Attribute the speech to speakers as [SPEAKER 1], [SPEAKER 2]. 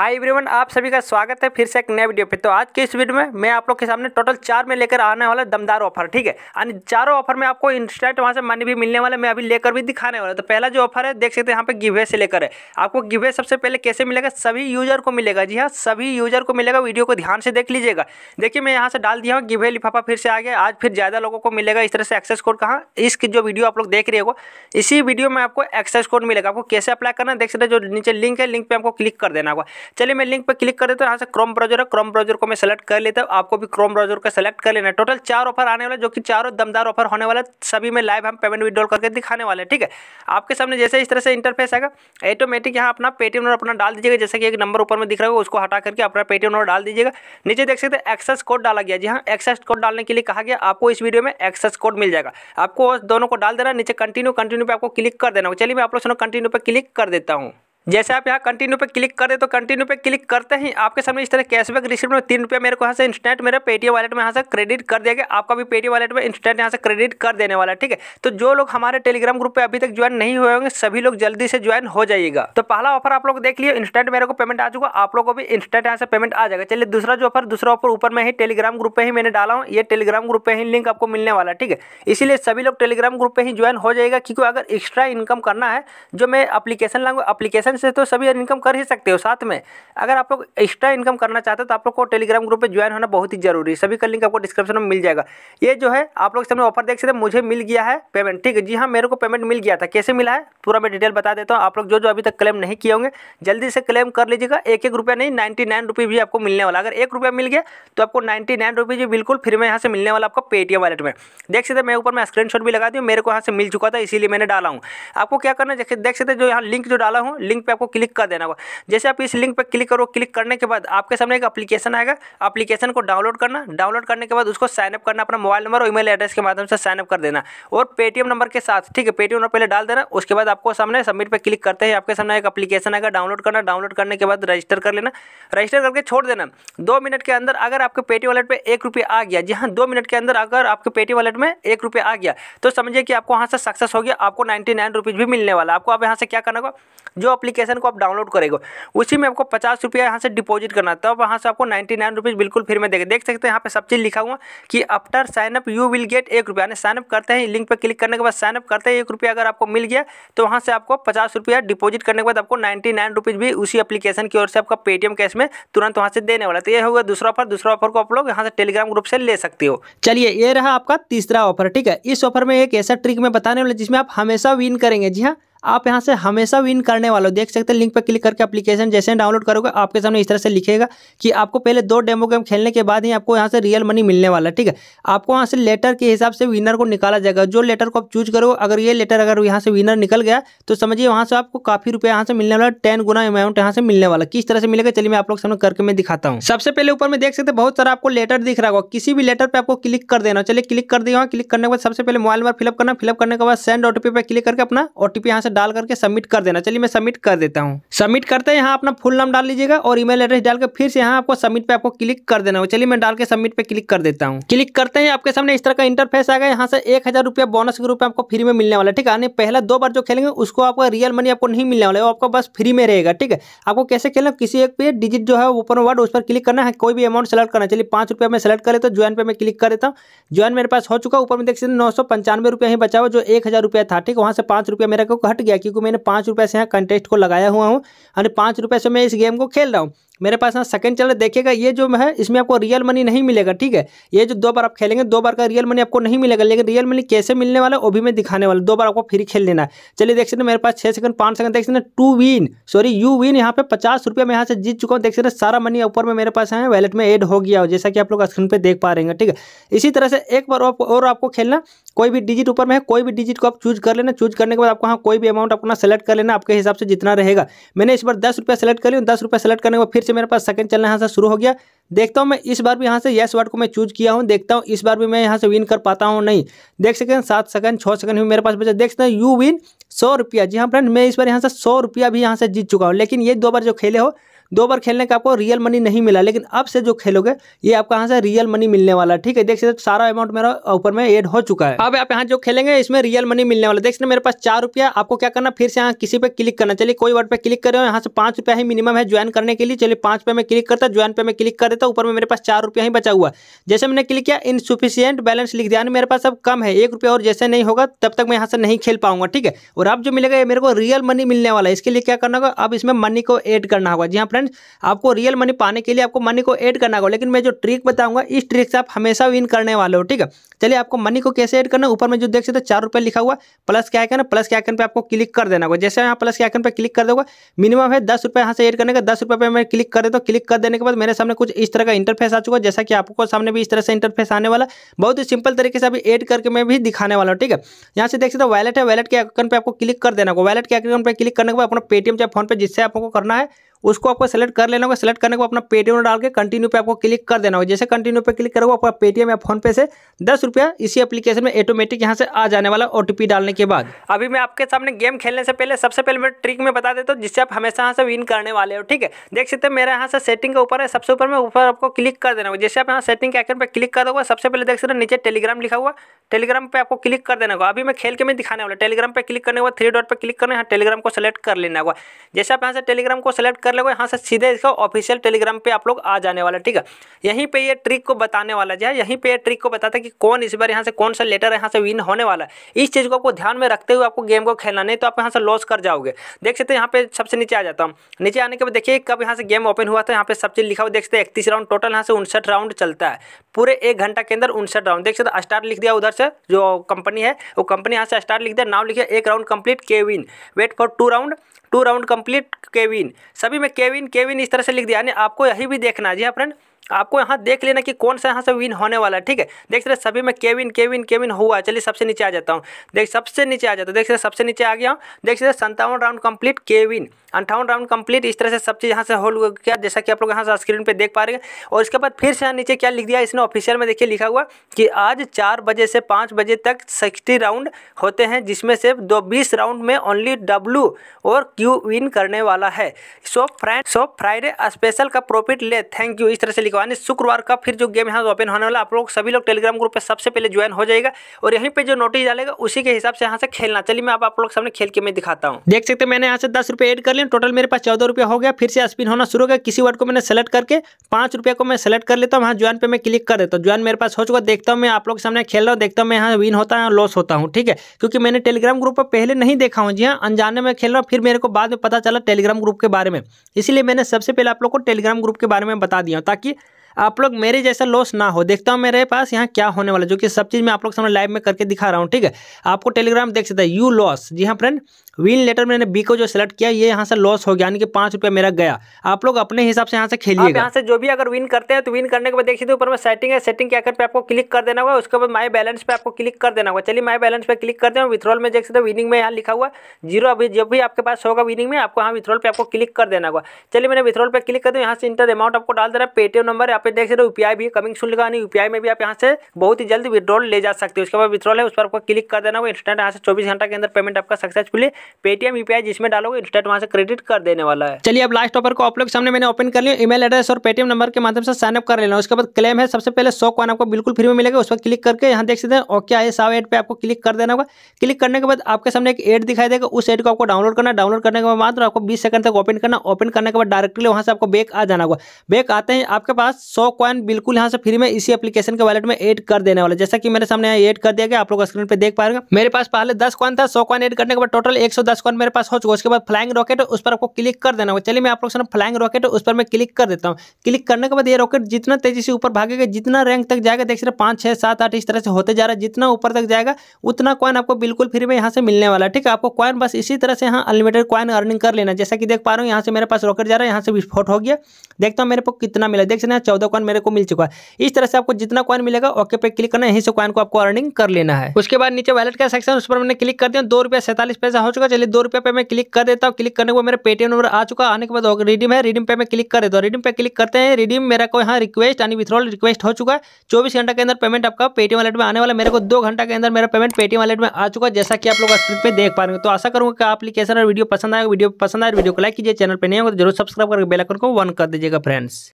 [SPEAKER 1] hi everyone आप सभी का स्वागत है फिर से एक नए वीडियो पे तो आज के इस वीडियो में मैं आप लोग के सामने टोटल चार में लेकर आने वाला दमदार ऑफर ठीक है और चारों ऑफर में आपको इंस्टेंट वहाँ से मनी भी मिलने वाला मैं अभी लेकर भी दिखाने वाला तो पहला जो ऑफर है देख सकते हैं यहाँ पे गिवे से लेकर है आपको गिवे सबसे पहले कैसे मिलेगा सभी यूजर को मिलेगा जी हाँ सभी यूजर को मिलेगा वीडियो को ध्यान से देख लीजिएगा देखिए मैं यहाँ से डाल दिया हूँ गिवे लिफाफा फिर से आ गया आज फिर ज़्यादा लोगों को मिलेगा इस तरह से एक्सेस कोड कहाँ इस जो वीडियो आप लोग देख रहे हो इसी वीडियो में आपको एक्सेस कोड मिलेगा आपको कैसे अप्लाई करना देख सकते जो नीचे लिंक है लिंक पर आपको क्लिक कर देना होगा चलिए मैं लिंक पर क्लिक कर देता हूँ यहाँ से क्रोम ब्राउजर है क्रोम ब्राउजर को मैं सेलेक्ट कर लेता हूँ आपको भी क्रोम ब्राउजर का सेलेक्ट कर लेना टोटल चार ऑफर आने वाले जो कि चारों दमदार ऑफर होने वाला सभी में लाइव हम पेमेंट विड्रॉल करके दिखाने वाले हैं ठीक है आपके सामने जैसे इस तरह से इंटरफेस आएगा ऑटोमेटिक यहाँ अपना पेटीएम नंबर अपना डाल दीजिएगा जैसे कि एक नंबर ऊपर में दिख रहा है उसको हटा करके अपना पेटीएम नंबर डाल दीजिएगा नीचे देख सकते हैं एक्सेस कोड डाला गया जी हाँ एक्सेस कोड डालने के लिए कहा गया आपको इस वीडियो में एक्सेस कोड मिल जाएगा आपको दोनों को डाल देना नीचे कंटिन्यू कंटिन्यू पे आपको क्लिक कर देना चलिए मैं आप लोग कंटिन्यू पे क्लिक कर देता हूँ जैसे आप यहाँ कंटिन्यू पे क्लिक कर दे तो कंटिन्यू पे क्लिक करते ही आपके सामने इस तरह कैशबैक रिसीव में तीन रुपया मेरे को यहाँ से इंस्टेंट मेरे पेटीएम वालेट में यहाँ से क्रेडिट कर दिया गया आपका भी पेटीएम वालेट में इंस्टेंट यहाँ से क्रेडिट कर देने वाला है ठीक है तो जो लोग हमारे टेलीग्राम ग्रुप पर अभी तक ज्वाइन नहीं हुए होंगे सभी लोग जल्दी से ज्वाइन हो जाएगा तो पहला ऑफर आप लोग देख लिए इंस्टेंट मेरे को पेमेंट आ चुका आप लोग को भी इंस्टेंट यहाँ से पेमेंट आ जाएगा चलिए दूसरा जो ऑफर दूसरा ऑफर ऊपर में ही टेलीग्राम ग्रुप पर ही मैंने डाला हूँ ये टेलीग्राम ग्रुप पर ही लिंक आपको मिलने वाला ठीक है इसीलिए सभी लोग टेलीग्राम ग्रुप पर ही ज्वाइन हो जाएगा क्योंकि अगर एक्स्ट्रा इनकम करना है जो मैं अप्लीकेशन लाऊंगा अप्लीकेशन से तो सभी इनकम कर ही सकते हो साथ में अगर आप लोग एक्स्ट्रा इनकम करना चाहते हो तो आप लोग को टेलीग्राम ग्रुप में ज्वाइन होना बहुत ही जरूरी है सभी का लिंक आपको डिस्क्रिप्शन में मिल जाएगा ये जो है आप लोग सामने ऑफर देख सकते हैं मुझे मिल गया है पेमेंट ठीक है जी हाँ मेरे को पेमेंट मिल गया था कैसे मिला है पूरा मैं डिटेल बता देता हूँ आप लोग जो जो अभी तक क्लेम नहीं किए होंगे जल्दी से क्लेम कर लीजिएगा एक एक रुपया नहीं नाइन्टी नाइन भी आपको मिलने वाला अगर एक रुपया मिल गया तो आपको नाइन्टी नाइन रुपीज़ बिल्कुल फ्री में यहाँ से मिलने वाला आपको पेटीएम वालेट में देख सकते मैं ऊपर मैं स्क्रीनशॉट भी लगा दी मेरे को यहाँ से मिल चुका था इसीलिए मैंने डाला हूँ आपको क्या करना देख सकते जो यहाँ लिंक जो डाला हूँ लिंक पर आपको क्लिक कर देना होगा जैसे आप इस लिंक पर क्लिक करो क्लिक करने के बाद आपके सामने एक अपलीकेशन आएगा अपलीकेशन को डाउनलोड करना डाउनलोड करने के बाद उसको साइनअप करना अपना मोबाइल नंबर और ई एड्रेस के माध्यम से साइनअप कर देना और पेटीएम नंबर के साथ ठीक है पेटीएम नंबर पहले डाल देना उसके बाद आपको सामने सबमिट पर क्लिक करते हैं आपके सामने एक अपलीकेशन आएगा डाउनलोड करना डाउनलोड करने के बाद रजिस्टर कर लेना रजिस्टर करके छोड़ देना दो मिनट के अंदर अगर आपके पेटी वॉलेट पर एक रुपये आ गया जी हाँ दो मिनट के अंदर अगर आपके पेटी वॉलेट में एक रुपये आ गया तो समझिए कि आपको वहाँ से सक्सेस हो गया आपको नाइन्टी नाइन रुपीज़ भी मिलने वाला आपको आप यहाँ से क्या करना होगा जो अपलीकेशन एप्लीकेशन को आप डाउनलोड करेगा उसी में आपको पचास रुपया यहाँ से डिपॉजिट करना तब वहाँ से आपको नाइन्टी नाइन रुपीज़ बिल्कुल फ्री में देगा देख सकते हैं यहाँ पे सब चीज़ लिखा हुआ कि after signup you will get एक रुपया यानी साइनअप करते हैं लिंक पर क्लिक करने के बाद साइनअप करते हैं एक रुपया अगर आपको मिल गया तो वहाँ से आपको पचास रुपया डिपॉजिट करने के बाद आपको नाइन्टी नाइन रुपीज़ भी उसी एप्लीकेशन की ओर से आपका पेटीएम कैश में तुरंत वहाँ से देने वाला तो ये होगा दूसरा ऑफर दूसरा ऑफर को आप लोग यहाँ से टेलीग्राम ग्रुप से ले सकते हो चलिए ये रहा आपका तीसरा ऑफर ठीक है इस ऑफर में एक ऐसा ट्रिक मैं बताने वाला जिसमें आप हमेशा विन करेंगे जी हाँ आप यहाँ से हमेशा विन करने वाले हो देख सकते हैं लिंक पर क्लिक करके एप्लीकेशन जैसे डाउनलोड करोगे आपके सामने इस तरह से लिखेगा कि आपको पहले दो डेमो गेम खेलने के बाद ही आपको यहाँ से रियल मनी मिलने वाला ठीक है आपको यहाँ से लेटर के हिसाब से विनर को निकाला जाएगा जो लेटर को आप चूज करोगे अगर ये लेटर अगर यहाँ से विनर निकल गया तो समझिए वहाँ से आपको काफी रुपया यहाँ से मिलने वाला टेन गुना अमाउंट यहाँ से मिलने वाला किस तरह से मिलेगा चलिए मैं आप लोग सामने करके मैं दिखाता हूँ सबसे पहले ऊपर में देख सकते बहुत सारा आपको लेटर दिख रहा होगा किसी भी लेटर पर आपको क्लिक कर देना चलिए क्लिक कर दिया क्लिक करने के बाद सबसे पहले मोबाइल नंबर फिलअप करना फिलअप करने के बाद सेंड ओटीपी पर क्लिक करके अपना ओटीपी यहाँ से से डाल करके सबमिट कर देना चलिए मैं सबमिट कर देता हूँ सबमिट करते हैं यहाँ अपना फुल नाम डाल लीजिएगा और ईमेल एड्रेस डाल के फिर से यहाँ आपको सबमिट पे आपको क्लिक कर देना हो चलिए मैं डाल के सबमिट पे क्लिक कर देता हूँ क्लिक करते हैं आपके सामने इस तरह का इंटरफेस आ गया यहाँ से एक हजार रुपया बोनस के रूप में आपको फ्री में मिलने वाला है ठीक है पहला दो बार जो खेलेंगे उसको आपको रियल मनी आपको नहीं मिलने वाला है आपको बस फ्री में रहेगा ठीक है आपको कैसे खेलना किसी एक पे डिजिट जो है ऊपर वर्ड उस पर क्लिक करना है कोई भी अमाउंट सेलेक्ट करना चलिए पांच रुपया मैं सेलेक्ट कर लेता हूँ ज्वाइन पे मैं क्लिक कर देता हूँ ज्वाइन मेरे पास हो चुका ऊपर में देख सकते नौ सौ पंचानवे रुपया ही बचा हुआ जो एक हजार रुपया था ठीक है वहाँ से पांच रुपया मेरे को कट गया क्योंकि मैंने पाँच रुपये से यहाँ कंटेस्ट को लगाया हुआ हूँ और पाँच रुपये से मैं इस गेम को खेल रहा हूँ मेरे पास ना सेकंड चल रहा है देखिएगा ये जो है इसमें आपको रियल मनी नहीं मिलेगा ठीक है ये जो दो बार आप खेलेंगे दो बार का रियल मनी आपको नहीं मिलेगा लेकिन रियल मनी कैसे मिलने वाला है वो भी मैं दिखाने वाला दो बार आपको फ्री खेल लेना है चलिए देख सकते मेरे पास छः सेकंड पाँच सेकंड देख सकते to win sorry you win यहाँ पे पचास रुपया मैं यहाँ से जीत चुका हूँ देख सकते सारा मनी ऊपर में मेरे पास है वैलेट में एड हो गया हो जैसा कि आप लोग स्क्रीन पर देख पा रहे हैं ठीक है इसी तरह से एक बार और आपको खेलना कोई भी डिजिट ऊपर में है कोई भी डिजिट को आप चूज कर लेना चूज करने के बाद आपको हाँ कोई भी अमाउंट अपना सेलेक्ट कर लेना आपके हिसाब से जितना रहेगा मैंने इस बार दस रुपया सेलेक्ट कर लिया दस रुपया सेलेक्ट करने के बाद फिर से मेरे पास सेकंड चलना यहाँ से शुरू हो गया देखता हूँ मैं इस बार भी यहाँ से यस वर्ड को मैं चूज किया हूँ देखता हूँ इस बार भी मैं यहाँ से विन कर पाता हूँ नहीं देख सकें सात सेकंड छः सेकंड भी मेरे पास बचा देख सकते हैं यू विन सौ रुपया जी हाँ फ्रेंड मैं इस बार यहाँ से सौ रुपया भी यहाँ से जीत चुका हूँ लेकिन ये दो बार जो खेले हो दो बार खेलने का आपको रियल मनी नहीं मिला लेकिन अब से जो खेलोगे ये आपको यहाँ से रियल मनी मिलने वाला है ठीक है देख सकते सारा अमाउंट मेरा ऊपर में एड हो चुका है अब आप यहाँ जो खेलेंगे इसमें रियल मनी मिलने वाला देख सकते मेरे पास चार रुपया आपको क्या करना फिर से यहाँ किसी पे क्लिक करना चलिए कोई वर्ड पे क्लिक कर रहे हो यहाँ से पाँच रुपया ही मिनिमम है ज्वाइन करने के लिए चलिए पाँच रुपये में क्लिक करता ज्वाइन पे मैं क्लिक कर देता ऊपर में मेरे पास चार रुपया ही बचा हुआ जैसे मैंने क्लिक किया इनसुफिशियंट बैलेंस लिख दिया मेरे पास अब कम है एक रुपया और जैसे नहीं होगा तब तक मैं यहाँ से नहीं खेल पाऊंगा ठीक है और अब जो मिलेगा ये मेरे को रियल मनी मिलने वाला है इसके लिए क्या करना होगा अब इसमें मनी को एड करना होगा जी हाँ फ्रेंड्स आपको रियल मनी पाने के लिए आपको मनी को ऐड करना होगा लेकिन मैं जो ट्रिक बताऊंगा इस ट्रिक से आप हमेशा विन करने वाले हो ठीक है चलिए आपको मनी को कैसे ऐड करना ऊपर में जो देख सकते हो चार रुपये लिखा हुआ प्लस क्या आइकन है प्लस के आइकन पर आपको क्लिक कर देना होगा जैसे यहाँ प्लस के आइकन पर क्लिक कर दोगे मिनिमम है दस रुपये यहाँ से ऐड करने का दस रुपये पर मैं क्लिक कर देता हूँ क्लिक कर देने के बाद मेरे सामने कुछ इस तरह का इंटरफेस आ चुका है जैसा कि आपको सामने भी इस तरह से इंटरफेस आने वाला बहुत ही सिंपल तरीके से अभी एड करके मैं भी दिखाने वाला हूँ ठीक है यहाँ से देख सकते हो वैलेट है वैलेट के आइकन पर आपको क्लिक कर देना होगा वैलेट के आइकन पर क्लिक करने के बाद अपना पेटीएम या फोन पे जिससे आपको करना है उसको आपको सेलेक्ट कर लेना होगा सेलेक्ट करने को अपना पेटीएम डाल के कंटिन्यू पे आपको क्लिक कर देना होगा जैसे कंटिन्यू पे क्लिक करोगे आपका पेटीएम या फोनपे से दस रुपया इसी एप्लीकेशन में ऑटोमेटिक यहाँ से आ जाने वाला ओ डालने के बाद अभी मैं आपके सामने गेम खेलने से पहले सबसे पहले मैं ट्रिक में बता देता हूँ जिससे आप हमेशा यहाँ से विन करने वाले हो ठीक है देख सकते मेरे मेरा यहाँ से सेटिंग के ऊपर है सबसे ऊपर में ऊपर आपको क्लिक कर देना होगा जैसे आप यहाँ सेटिंग के आइकन पर क्लिक कर दोगे सबसे पहले देख सकते नीचे टेलीग्राम लिखा हुआ टेलीग्राम पे आपको क्लिक कर देना होगा अभी मैं खेल के मैं दिखाने वाला टेलीग्राम पे क्लिक करने के बाद थ्री डॉट पे क्लिक करना है टेलीग्राम को सेलेक्ट कर लेना होगा जैसे आप यहाँ से टेलीग्राम को सेलेक्ट कर लेगा यहाँ से सीधे इसका ऑफिशियल टेलीग्राम पे आप लोग आ जाने वाला ठीक है यहीं पर ये ट्रिक को बताने वाला जो यहीं पर ये ट्रिक को बताता है कि कौन इस बार यहाँ से कौन सा लेटर यहाँ से विन होने वाला है इस चीज़ को आपको ध्यान में रखते हुए आपको गेम को खेलना नहीं तो आप यहाँ से लॉस कर जाओगे देख सकते यहाँ पे सबसे नीचे आ जाता हूँ नीचे आने के बाद देखिए कब यहाँ से गेम ओपन हुआ था यहाँ पे सब चीज़ लिखा हुआ देख सकते इकतीस राउंड टोटल यहाँ से उनसठ राउंड चलता है पूरे एक घंटा के अंदर उनसठ राउंड देख सकते स्टार लिख दिया उधर से जो कंपनी है वो कंपनी यहाँ से स्टार लिख दिया नाम लिखे एक round complete Kevin wait for two round two round complete Kevin सभी में केविन केविन इस तरह से लिख दिया यानी आपको यही भी देखना है जी हाँ फ्रेंड आपको यहाँ देख लेना कि कौन सा यहाँ से विन होने वाला है ठीक है देख सकते सभी में केविन केविन केविन हुआ चलिए सबसे नीचे आ जाता हूँ देख सबसे नीचे आ जाता हूँ देख सकते सबसे नीचे आ गया हूँ देख सकते संतावन राउंड कंप्लीट केविन अंठावन राउंड कंप्लीट इस तरह से सब चीज़ यहाँ से होल्ड किया जैसा कि आप लोग यहाँ से स्क्रीन पर देख पा रहे हैं और इसके बाद फिर से यहाँ नीचे क्या लिख दिया इसने ऑफिशियल में देखिए लिखा हुआ कि आज चार बजे से पाँच बजे तक सिक्सटी राउंड होते हैं जिसमें से दो बीस राउंड में ओनली डब्लू और क्यू विन करने वाला है so fried so Friday special का प्रॉफिट ले थैंक यू इस तरह से लिखा यानी शुक्रवार का फिर जो गेम यहाँ ओपन होने वाला आप लोग सभी लोग टेलीग्राम ग्रुप पर सबसे पहले ज्वाइन हो जाएगा और यहीं पर जो नोटिस डालेगा उसी के हिसाब से यहाँ से खेलना चलिए मैं आप, लोग सामने खेल के मैं दिखाता हूँ देख सकते मैंने यहाँ से दस रुपये एड कर लिया टोटल मेरे पास चौदह हो गया फिर से स्पिन होना शुरू हो गया किसी वर्ड को मैंने सेलेक्ट करके पांच रुपये को मैं सेलेक्ट कर लेता हूँ वहाँ ज्वाइन पे मैं क्लिक कर देता हूँ ज्वाइन मेरे पास हो चुका देखता हूँ मैं आप लोग सामने खेल रहा हूँ देखता हूँ मैं यहाँ विन होता है लॉस होता हूँ ठीक है क्योंकि मैंने टेलीग्राम ग्रुप पर पहले नहीं देखा हूँ जी हाँ अनजाने में खेल रहा हूँ फिर मेरे को बाद में पता चला टेलीग्राम ग्रुप के बारे में इसलिए मैंने सबसे पहले आप लोग को टेलीग्राम ग्रुप के बारे में बता दिया ताकि आप लोग मेरे जैसा लॉस ना हो देखता हूँ मेरे पास यहाँ क्या होने वाला जो कि सब चीज़ मैं आप लोग सामने लाइव में करके दिखा रहा हूँ ठीक है आपको टेलीग्राम देख सकते है यू लॉस जी हाँ फ्रेंड विन लेटर मैंने बी को जो सेलेक्ट किया ये यहाँ से लॉस हो गया यानी कि पाँच रुपया मेरा गया आप लोग अपने हिसाब से यहाँ से खेलिए यहाँ से जो भी अगर विन करते हैं तो विन करने के बाद देख सकते ऊपर में सेटिंग है सेटिंग क्या पे आपको क्लिक कर देना होगा उसके बाद माई बैलेंस पे आपको क्लिक कर देना होगा चलिए माई बैलेंस पे क्लिक करते हैं विथ्रॉल में देख सकते हो विनिंग में यहाँ लिखा हुआ जीरो अभी जब भी आपके पास होगा विनिंग में आपको यहाँ विथ्रॉल पर आपको क्लिक कर देना होगा चलिए मैंने विथ्रॉल पर क्लिक कर दूँ यहाँ से इंटर अमाउंट आपको डाल देना पेटीएम नंबर आप पे देख सकते हो यूपीआई भी कमिंग सुन लगा यूपीआई में भी आप यहाँ से बहुत ही जल्द विद्रॉल ले जा सकते हो उसके बाद विद्रॉल है उस पर आपको क्लिक कर देना होगा इंस्टेंट यहाँ से चौबीस घंटा के अंदर पेमेंट आपका सक्सेसफुली पेटीएम यूपीआई जिसमें डालोगे इंस्टेंट वहाँ से क्रेडिट कर देने वाला है चलिए अब लास्ट ऑफर को आप लोग सामने मैंने ओपन कर लिया ईमेल एड्रेस और पेटीएम नंबर के माध्यम से साइनअप कर लेना उसके बाद क्लेम है सबसे पहले सौ कॉन आपको बिल्कुल फ्री में मिलेगा उस पर क्लिक करके यहाँ देख सकते हैं ओके आए साव एड पर आपको क्लिक कर देना होगा क्लिक करने के बाद आपके सामने एक एड दिखाई देगा उस एड को आपको डाउनलोड करना डाउनलोड करने के बाद आपको बीस सेकंड तक ओपन करना ओपन करने के बाद डायरेक्टली वहाँ से आपको बेक आ जाना होगा बेक आते ही आपके पास सौ कॉइन बिल्कुल यहाँ से फ्री में इसी एप्लीकेशन के वॉलेट में एड कर देने वाला जैसा कि मेरे सामने यहाँ एड कर दिया गया आप लोग स्क्रीन पर देख रहे मेरे पास पहले दस कॉइन था सौ कॉइन एड करने के बाद टोटल एक सौ दस कॉइन मेरे पास हो चुका उसके बाद फ्लाइंग रॉकेट उस पर आपको क्लिक कर देना होगा चलिए मैं आप लोग फ्लाइंग रॉकेट उस पर मैं क्लिक कर देता हूँ क्लिक करने के बाद ये रॉकेट जितना तेजी से ऊपर भागेगा जितना रैंक तक जाएगा देख सकते पांच छह सात आठ इस तरह से होते जा रहा है जितना ऊपर तक जाएगा उतना कॉइन आपको बिल्कुल फ्री में यहाँ से मिलने वाला है ठीक है आपको कॉइन बस इसी तरह से यहाँ अनलिमिटेड कॉइन अर्निंग कर लेना जैसा कि देख पा रहा हूँ यहाँ से मेरे पास रॉकेट जा रहा है यहाँ से विस्फोट हो गया देखता हूँ मेरे को कितना मिला देख सकते हैं चौदह कॉइन मेरे को मिल चुका है इस तरह से आपको जितना कॉइन मिलेगा ओके पे क्लिक करना है यहीं से कॉइन को आपको अर्निंग कर लेना है उसके बाद नीचे वैलेट का सेक्शन उस पर मैंने क्लिक कर दिया दो रुपया सैतालीस पैसा हो चुका चलिए दो रुपया पे मैं क्लिक कर देता हूँ क्लिक करने को बाद मेरा पेटीएम नंबर आ चुका आने के बाद रिडीम है रिडीम पे मैं क्लिक कर देता हूँ रिडीम पे क्लिक करते हैं रिडीम मेरा को यहाँ रिक्वेस्ट यानी विथ्रॉल रिक्वेस्ट हो चुका है चौबीस घंटे के अंदर पेमेंट आपका पेटीएम वालेट में आने वाला मेरे को दो घंटा के अंदर मेरा पेमेंट पेटीएम वालेट में आ चुका जैसा कि आप लोग स्क्रीन पर देख पा रहे तो तो हो तो आशा करूँगा कि एप्लीकेशन और वीडियो पसंद आएगा वीडियो पसंद आए वीडियो को लाइक कीजिए चैनल पर नहीं होगा तो जरूर सब्सक्राइब करके बेलाइकन को वन कर दीजिएगा फ्रेंड्स